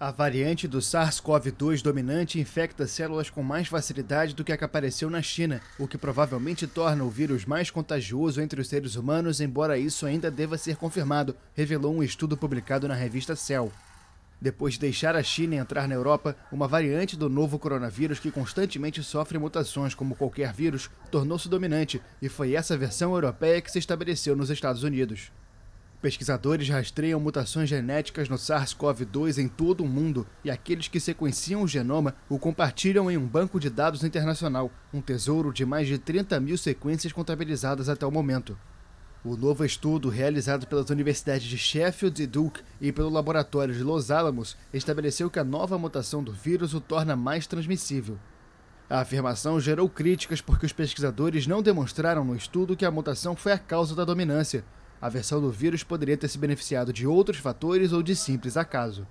A variante do SARS-CoV-2 dominante infecta células com mais facilidade do que a que apareceu na China, o que provavelmente torna o vírus mais contagioso entre os seres humanos, embora isso ainda deva ser confirmado, revelou um estudo publicado na revista Cell. Depois de deixar a China entrar na Europa, uma variante do novo coronavírus que constantemente sofre mutações como qualquer vírus tornou-se dominante, e foi essa versão europeia que se estabeleceu nos Estados Unidos. Pesquisadores rastreiam mutações genéticas no SARS-CoV-2 em todo o mundo e aqueles que sequenciam o genoma o compartilham em um banco de dados internacional, um tesouro de mais de 30 mil sequências contabilizadas até o momento. O novo estudo, realizado pelas universidades de Sheffield e Duke e pelo laboratório de Los Alamos, estabeleceu que a nova mutação do vírus o torna mais transmissível. A afirmação gerou críticas porque os pesquisadores não demonstraram no estudo que a mutação foi a causa da dominância, a versão do vírus poderia ter se beneficiado de outros fatores ou de simples acaso.